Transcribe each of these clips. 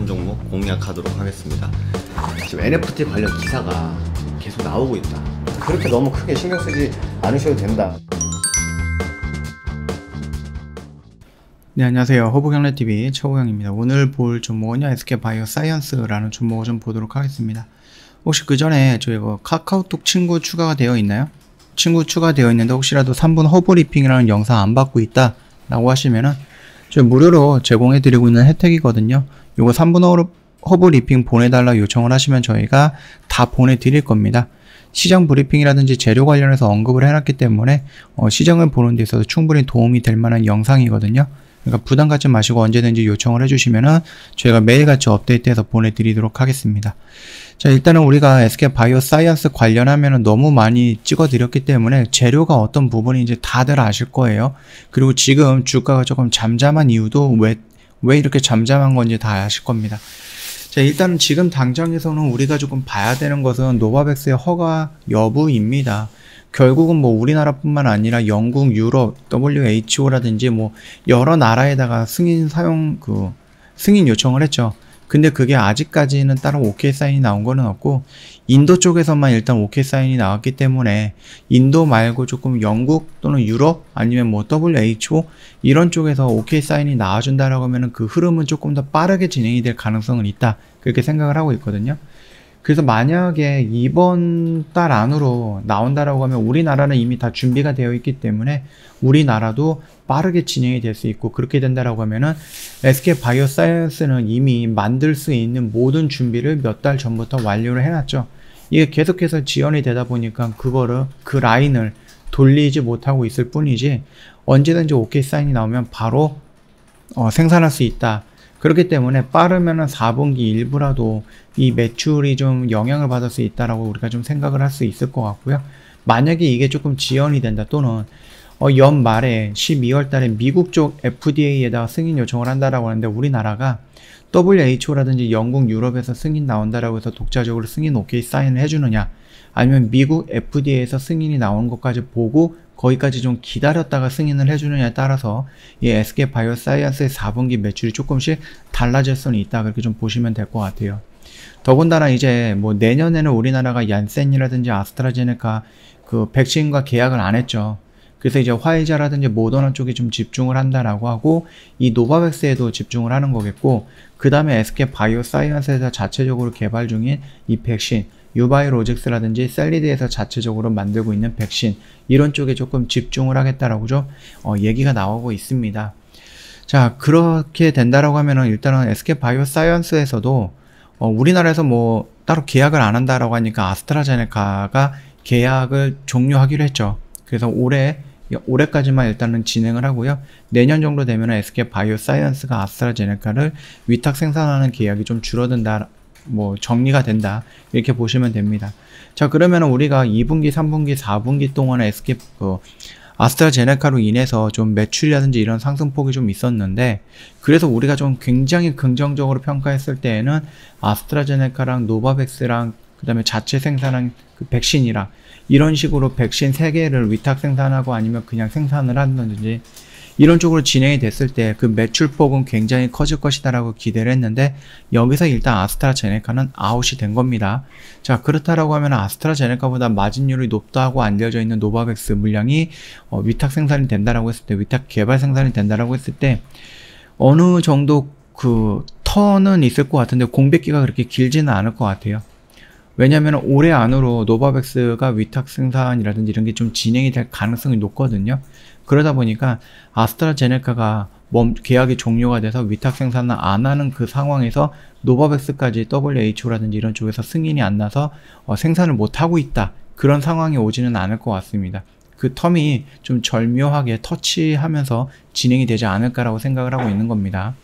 한 종목 공략하도록 하겠습니다. 지금 NFT 관련 기사가 계속 나오고 있다. 그렇게 너무 크게 신경 쓰지 않으셔도 된다. 네 안녕하세요 허브경래TV 최호경입니다 오늘 볼종목은 SK바이오사이언스라는 종목을 좀 보도록 하겠습니다 혹시 그 전에 저희가 뭐 카카오톡 친구 추가가 되어 있나요? 친구 추가되어 있는데 혹시라도 3분 허브리핑이라는 영상 안 받고 있다 라고 하시면은 저 무료로 제공해 드리고 있는 혜택이거든요 요거 3분 허브 리핑 보내달라 요청을 하시면 저희가 다 보내드릴 겁니다. 시장 브리핑이라든지 재료 관련해서 언급을 해놨기 때문에 어, 시장을 보는 데 있어서 충분히 도움이 될 만한 영상이거든요. 그러니까 부담 갖지 마시고 언제든지 요청을 해주시면은 저희가 매일같이 업데이트해서 보내드리도록 하겠습니다. 자 일단은 우리가 SK 바이오 사이언스 관련하면은 너무 많이 찍어드렸기 때문에 재료가 어떤 부분인지 다들 아실 거예요. 그리고 지금 주가가 조금 잠잠한 이유도 왜왜 이렇게 잠잠한 건지 다 아실 겁니다. 자, 일단 지금 당장에서는 우리가 조금 봐야 되는 것은 노바백스의 허가 여부입니다. 결국은 뭐 우리나라뿐만 아니라 영국, 유럽, WHO라든지 뭐 여러 나라에다가 승인 사용 그 승인 요청을 했죠. 근데 그게 아직까지는 다른 OK 사인이 나온 거는 없고 인도 쪽에서만 일단 OK 사인이 나왔기 때문에 인도 말고 조금 영국 또는 유럽 아니면 뭐 WHO 이런 쪽에서 OK 사인이 나와준다라고 하면은 그 흐름은 조금 더 빠르게 진행이 될 가능성은 있다 그렇게 생각을 하고 있거든요. 그래서 만약에 이번 달 안으로 나온다라고 하면 우리나라는 이미 다 준비가 되어 있기 때문에 우리나라도 빠르게 진행이 될 수 있고 그렇게 된다라고 하면은 SK 바이오사이언스는 이미 만들 수 있는 모든 준비를 몇 달 전부터 완료를 해놨죠. 이게 계속해서 지연이 되다 보니까 그거를 그 라인을 돌리지 못하고 있을 뿐이지 언제든지 오케이 사인이 나오면 바로 어, 생산할 수 있다. 그렇기 때문에 빠르면은 4분기 일부라도 이 매출이 좀 영향을 받을 수 있다라고 우리가 좀 생각을 할 수 있을 것 같고요. 만약에 이게 조금 지연이 된다 또는 어, 연말에 12월 달에 미국 쪽 FDA에다가 승인 요청을 한다라고 하는데 우리나라가 WHO라든지 영국, 유럽에서 승인 나온다라고 해서 독자적으로 승인 오케이 사인을 해주느냐 아니면 미국 FDA에서 승인이 나온 것까지 보고 거기까지 좀 기다렸다가 승인을 해주느냐에 따라서 이 SK 바이오 사이언스의 4분기 매출이 조금씩 달라질 수는 있다. 그렇게 좀 보시면 될 것 같아요. 더군다나 이제 뭐 내년에는 우리나라가 얀센이라든지 아스트라제네카 그 백신과 계약을 안 했죠. 그래서 이제 화이자라든지 모더나 쪽에 좀 집중을 한다라고 하고 이 노바백스에도 집중을 하는 거겠고 그 다음에 SK 바이오사이언스에서 자체적으로 개발 중인 이 백신 유바이로직스라든지 셀리드에서 자체적으로 만들고 있는 백신 이런 쪽에 조금 집중을 하겠다라고 좀 어, 얘기가 나오고 있습니다. 자 그렇게 된다라고 하면은 일단은 SK 바이오사이언스에서도 어, 우리나라에서 뭐 따로 계약을 안 한다라고 하니까 아스트라제네카가 계약을 종료하기로 했죠. 그래서 올해 올해까지만 일단은 진행을 하고요. 내년 정도 되면 SK 바이오사이언스가 아스트라제네카를 위탁 생산하는 계약이 좀 줄어든다. 뭐 정리가 된다 이렇게 보시면 됩니다 자 그러면 우리가 2분기 3분기 4분기 동안에 SK 그 아스트라제네카로 인해서 좀 매출이라든지 이런 상승폭이 좀 있었는데 그래서 우리가 좀 굉장히 긍정적으로 평가했을 때에는 아스트라제네카랑 노바백스랑 그 다음에 자체 생산한 그 백신이랑 이런 식으로 백신 3개를 위탁 생산하고 아니면 그냥 생산을 한다든지 이런 쪽으로 진행이 됐을 때 그 매출폭은 굉장히 커질 것이다라고 기대를 했는데 여기서 일단 아스트라제네카는 아웃이 된 겁니다. 자 그렇다라고 하면 아스트라제네카보다 마진율이 높다고 안되어져 있는 노바백스 물량이 어, 위탁 생산이 된다라고 했을 때 위탁 개발 생산이 된다라고 했을 때 어느 정도 그 터는 있을 것 같은데 공백기가 그렇게 길지는 않을 것 같아요. 왜냐하면 올해 안으로 노바백스가 위탁 생산이라든지 이런 게 좀 진행이 될 가능성이 높거든요. 그러다 보니까 아스트라제네카가 멈, 계약이 종료가 돼서 위탁 생산을 안 하는 그 상황에서 노바백스까지 WHO라든지 이런 쪽에서 승인이 안 나서 어, 생산을 못 하고 있다. 그런 상황이 오지는 않을 것 같습니다. 그 텀이 좀 절묘하게 터치하면서 진행이 되지 않을까라고 생각을 하고 있는 겁니다.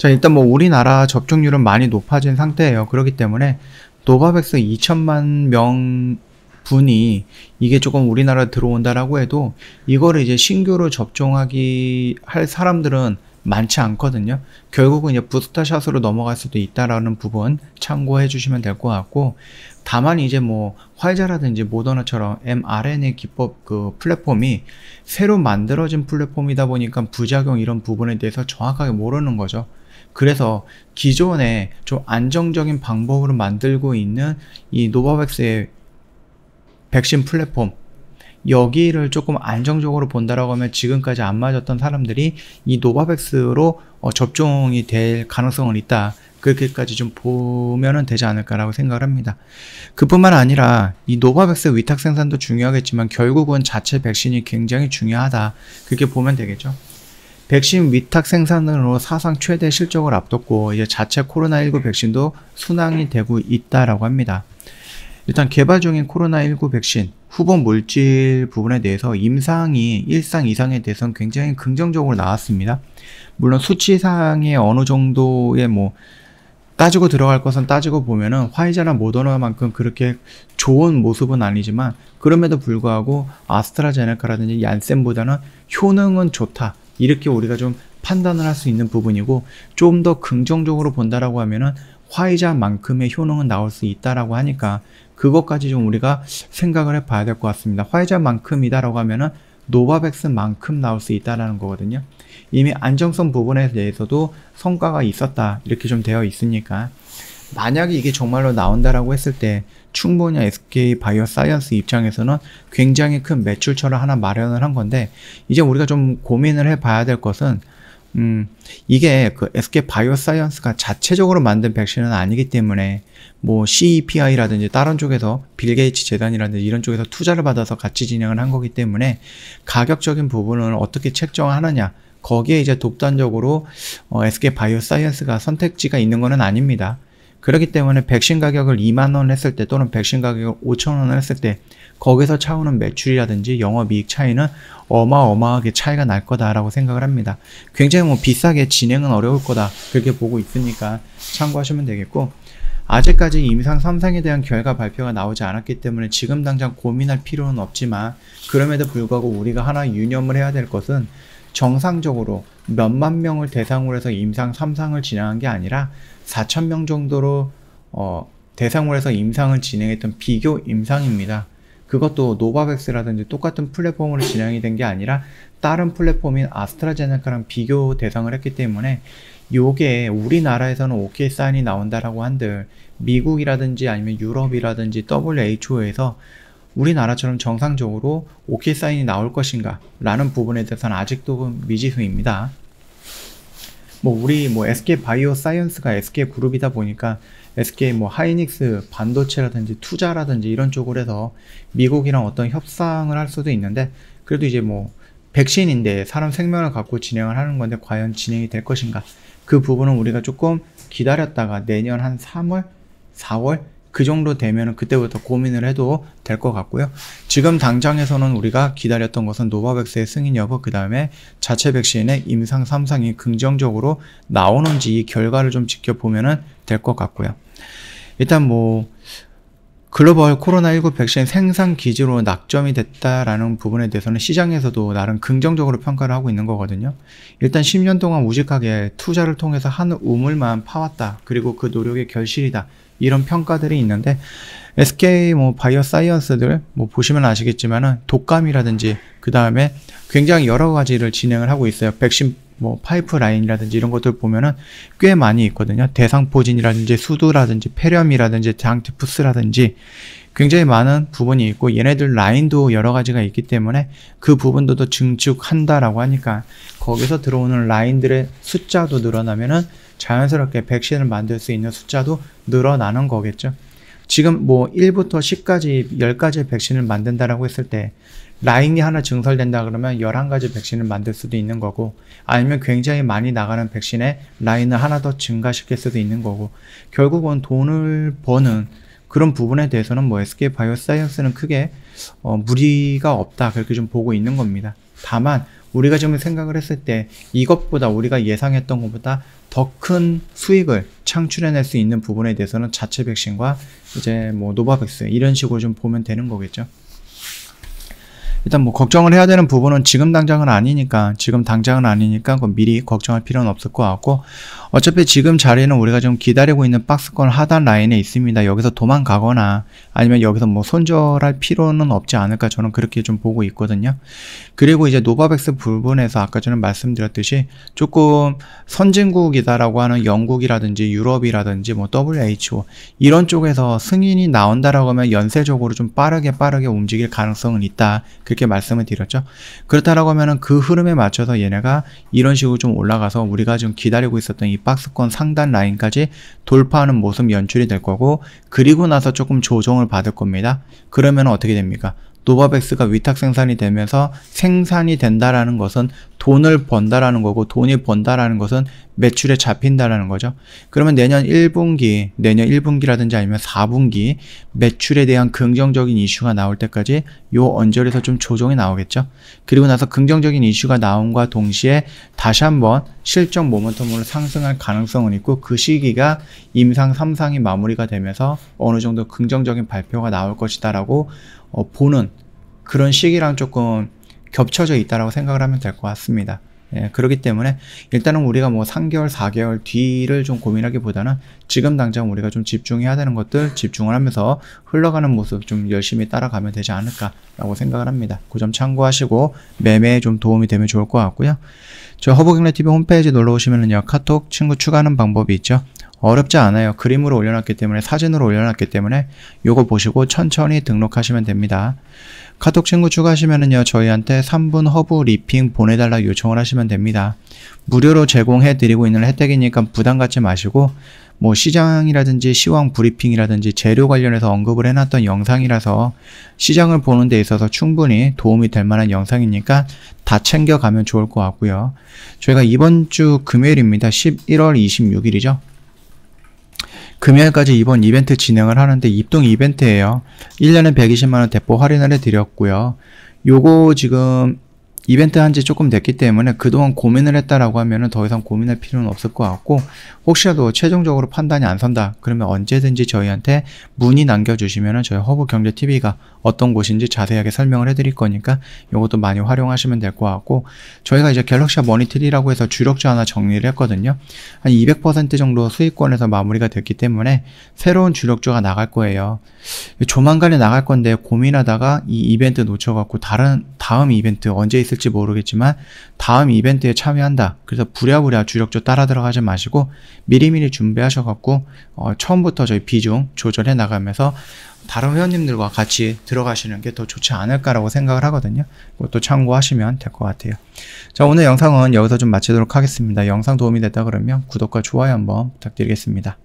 자 일단 뭐 우리나라 접종률은 많이 높아진 상태예요. 그렇기 때문에 노바백스 2천만 명 분이 이게 조금 우리나라 들어온다라고 해도 이거를 이제 신규로 접종하기 할 사람들은 많지 않거든요. 결국은 이제 부스터샷으로 넘어갈 수도 있다라는 부분 참고해 주시면 될 것 같고, 다만 이제 뭐활자라든지 모더나처럼 mRNA 기법 그 플랫폼이 새로 만들어진 플랫폼이다 보니까 부작용 이런 부분에 대해서 정확하게 모르는 거죠. 그래서 기존에 좀 안정적인 방법으로 만들고 있는 이 노바백스의 백신 플랫폼 여기를 조금 안정적으로 본다라고 하면 지금까지 안 맞았던 사람들이 이 노바백스로 어, 접종이 될 가능성은 있다. 그렇게까지 좀 보면은 되지 않을까라고 생각을 합니다. 그뿐만 아니라 이 노바백스 위탁 생산도 중요하겠지만 결국은 자체 백신이 굉장히 중요하다. 그렇게 보면 되겠죠. 백신 위탁 생산으로 사상 최대 실적을 앞뒀고 이제 자체 코로나19 백신도 순항이 되고 있다라고 합니다. 일단 개발 중인 코로나19 백신 후보 물질 부분에 대해서 임상이 일상 이상에 대해서는 굉장히 긍정적으로 나왔습니다. 물론 수치상의 어느 정도의 뭐 따지고 들어갈 것은 따지고 보면은 화이자나 모더나만큼 그렇게 좋은 모습은 아니지만 그럼에도 불구하고 아스트라제네카라든지 얀센보다는 효능은 좋다. 이렇게 우리가 좀 판단을 할 수 있는 부분이고 좀 더 긍정적으로 본다라고 하면은 화이자만큼의 효능은 나올 수 있다라고 하니까 그것까지 좀 우리가 생각을 해봐야 될 것 같습니다. 화이자만큼이다라고 하면은 노바백스만큼 나올 수 있다라는 거거든요. 이미 안정성 부분에 대해서도 성과가 있었다 이렇게 좀 되어 있으니까 만약에 이게 정말로 나온다라고 했을 때 충분히 SK 바이오 사이언스 입장에서는 굉장히 큰 매출처를 하나 마련을 한 건데 이제 우리가 좀 고민을 해 봐야 될 것은 음, 이게 그 SK 바이오사이언스가 자체적으로 만든 백신은 아니기 때문에 뭐 CEPI라든지 다른 쪽에서 빌 게이츠 재단이라든지 이런 쪽에서 투자를 받아서 같이 진행을 한 거기 때문에 가격적인 부분을 어떻게 책정하느냐 거기에 이제 독단적으로 어, SK 바이오사이언스가 선택지가 있는 거는 아닙니다. 그렇기 때문에 백신 가격을 2만원 했을 때 또는 백신 가격을 5천원 했을 때 거기서 차오는 매출이라든지 영업이익 차이는 어마어마하게 차이가 날 거다라고 생각을 합니다. 굉장히 뭐 비싸게 진행은 어려울 거다 그렇게 보고 있으니까 참고하시면 되겠고 아직까지 임상 3상에 대한 결과 발표가 나오지 않았기 때문에 지금 당장 고민할 필요는 없지만 그럼에도 불구하고 우리가 하나 유념을 해야 될 것은 정상적으로 몇만 명을 대상으로 해서 임상 3상을 진행한 게 아니라 4천 명 정도로 어, 대상으로 해서 임상을 진행했던 비교 임상입니다. 그것도 노바백스라든지 똑같은 플랫폼으로 진행이 된 게 아니라 다른 플랫폼인 아스트라제네카랑 비교 대상을 했기 때문에 요게 우리나라에서는 오케이 사인이 나온다라고 한들 미국이라든지 아니면 유럽이라든지 WHO에서 우리나라처럼 정상적으로 오케이 사인이 나올 것인가 라는 부분에 대해서는 아직도 미지수입니다. 뭐 우리 뭐 SK 바이오 사이언스가 SK 그룹이다 보니까 SK 뭐 하이닉스 반도체라든지 투자라든지 이런 쪽으로 해서 미국이랑 어떤 협상을 할 수도 있는데 그래도 이제 뭐 백신인데 사람 생명을 갖고 진행을 하는 건데 과연 진행이 될 것인가 그 부분은 우리가 조금 기다렸다가 내년 한 3월 4월 그 정도 되면은 그때부터 고민을 해도 될 것 같고요. 지금 당장에서는 우리가 기다렸던 것은 노바백스의 승인 여부, 그 다음에 자체 백신의 임상 3상이 긍정적으로 나오는지 이 결과를 좀 지켜보면은 될 것 같고요. 일단 뭐, 글로벌 코로나19 백신 생산 기지로 낙점이 됐다라는 부분에 대해서는 시장에서도 나름 긍정적으로 평가를 하고 있는 거거든요. 일단 10년 동안 우직하게 투자를 통해서 한 우물만 파왔다. 그리고 그 노력의 결실이다. 이런 평가들이 있는데 SK 뭐 바이오 사이언스들 뭐 보시면 아시겠지만은 독감이라든지 그 다음에 굉장히 여러 가지를 진행을 하고 있어요. 백신 뭐 파이프라인이라든지 이런 것들 보면은 꽤 많이 있거든요. 대상포진이라든지 수두라든지 폐렴이라든지 장티푸스라든지 굉장히 많은 부분이 있고 얘네들 라인도 여러 가지가 있기 때문에 그 부분도 들 증축한다라고 하니까 거기서 들어오는 라인들의 숫자도 늘어나면은 자연스럽게 백신을 만들 수 있는 숫자도 늘어나는 거겠죠. 지금 뭐 1부터 10까지 10가지 백신을 만든다라고 했을 때 라인이 하나 증설된다 그러면 11가지 백신을 만들 수도 있는 거고 아니면 굉장히 많이 나가는 백신에 라인을 하나 더 증가시킬 수도 있는 거고 결국은 돈을 버는 그런 부분에 대해서는 뭐 SK 바이오사이언스는 크게 어, 무리가 없다 그렇게 좀 보고 있는 겁니다. 다만 우리가 지금 생각을 했을 때 이것보다 우리가 예상했던 것보다 더큰 수익을 창출해낼 수 있는 부분에 대해서는 자체 백신과 이제 뭐 노바백스 이런 식으로 좀 보면 되는 거겠죠. 일단 뭐 걱정을 해야 되는 부분은 지금 당장은 아니니까 지금 당장은 아니니까 그 미리 걱정할 필요는 없을 것 같고 어차피 지금 자리는 우리가 좀 기다리고 있는 박스권 하단 라인에 있습니다. 여기서 도망가거나 아니면 여기서 뭐 손절할 필요는 없지 않을까 저는 그렇게 좀 보고 있거든요. 그리고 이제 노바백스 부분에서 아까 전에 말씀드렸듯이 조금 선진국이다라고 하는 영국이라든지 유럽이라든지 뭐 WHO 이런 쪽에서 승인이 나온다라고 하면 연쇄적으로 좀 빠르게 빠르게 움직일 가능성은 있다. 그렇게 말씀을 드렸죠. 그렇다라고 하면은 그 흐름에 맞춰서 얘네가 이런 식으로 좀 올라가서 우리가 지금 기다리고 있었던 이 박스권 상단 라인까지 돌파하는 모습 연출이 될 거고 그리고 나서 조금 조정을 받을 겁니다. 그러면 어떻게 됩니까? 노바백스가 위탁 생산이 되면서 생산이 된다라는 것은 돈을 번다라는 거고 돈이 번다라는 것은 매출에 잡힌다라는 거죠. 그러면 내년 1분기, 내년 1분기라든지 아니면 4분기 매출에 대한 긍정적인 이슈가 나올 때까지 요 언저리에서 좀 조정이 나오겠죠. 그리고 나서 긍정적인 이슈가 나옴과 동시에 다시 한번 실적 모멘텀으로 상승할 가능성은 있고 그 시기가 임상 3상이 마무리가 되면서 어느 정도 긍정적인 발표가 나올 것이다라고 어, 보는 그런 시기랑 조금 겹쳐져 있다라고 생각을 하면 될 것 같습니다. 예, 그렇기 때문에 일단은 우리가 뭐 3개월, 4개월 뒤를 좀 고민하기보다는 지금 당장 우리가 좀 집중해야 되는 것들 집중을 하면서 흘러가는 모습 좀 열심히 따라가면 되지 않을까라고 생각을 합니다. 그 점 참고하시고 매매에 좀 도움이 되면 좋을 것 같고요. 저 허브경례TV 홈페이지 놀러 오시면은요 카톡 친구 추가하는 방법이 있죠. 어렵지 않아요. 그림으로 올려놨기 때문에 사진으로 올려놨기 때문에 요거 보시고 천천히 등록하시면 됩니다. 카톡 친구 추가하시면은요 저희한테 3분 허브 리핑 보내달라 요청을 하시면 됩니다. 무료로 제공해드리고 있는 혜택이니까 부담 갖지 마시고 뭐 시장이라든지 시황 브리핑이라든지 재료 관련해서 언급을 해놨던 영상이라서 시장을 보는 데 있어서 충분히 도움이 될 만한 영상이니까 다 챙겨가면 좋을 것 같고요. 저희가 이번 주 금요일입니다. 11월 26일이죠. 금요일까지 이번 이벤트 진행을 하는데 입동 이벤트예요. 1년에 120만원 대포 할인을 해드렸고요. 요거 지금 이벤트 한지 조금 됐기 때문에 그동안 고민을 했다라고 하면은 더 이상 고민할 필요는 없을 것 같고 혹시라도 최종적으로 판단이 안 선다 그러면 언제든지 저희한테 문의 남겨주시면은 저희 허브 경제 TV가 어떤 곳인지 자세하게 설명을 해드릴 거니까 이것도 많이 활용하시면 될 것 같고 저희가 이제 갤럭시아 머니트리라고 해서 주력자 하나 정리를 했거든요 한 200% 정도 수익권에서 마무리가 됐기 때문에 새로운 주력주가 나갈 거예요 조만간에 나갈 건데 고민하다가 이 이벤트 놓쳐갖고 다른 다음 이벤트 언제 있을지 모르겠지만 다음 이벤트에 참여한다. 그래서 부랴부랴 주력조 따라 들어가지 마시고 미리미리 준비하셔갖고 어, 처음부터 저희 비중 조절해 나가면서 다른 회원님들과 같이 들어가시는 게 더 좋지 않을까라고 생각을 하거든요. 그것도 참고하시면 될 것 같아요. 자, 오늘 영상은 여기서 좀 마치도록 하겠습니다. 영상 도움이 됐다 그러면 구독과 좋아요 한번 부탁드리겠습니다.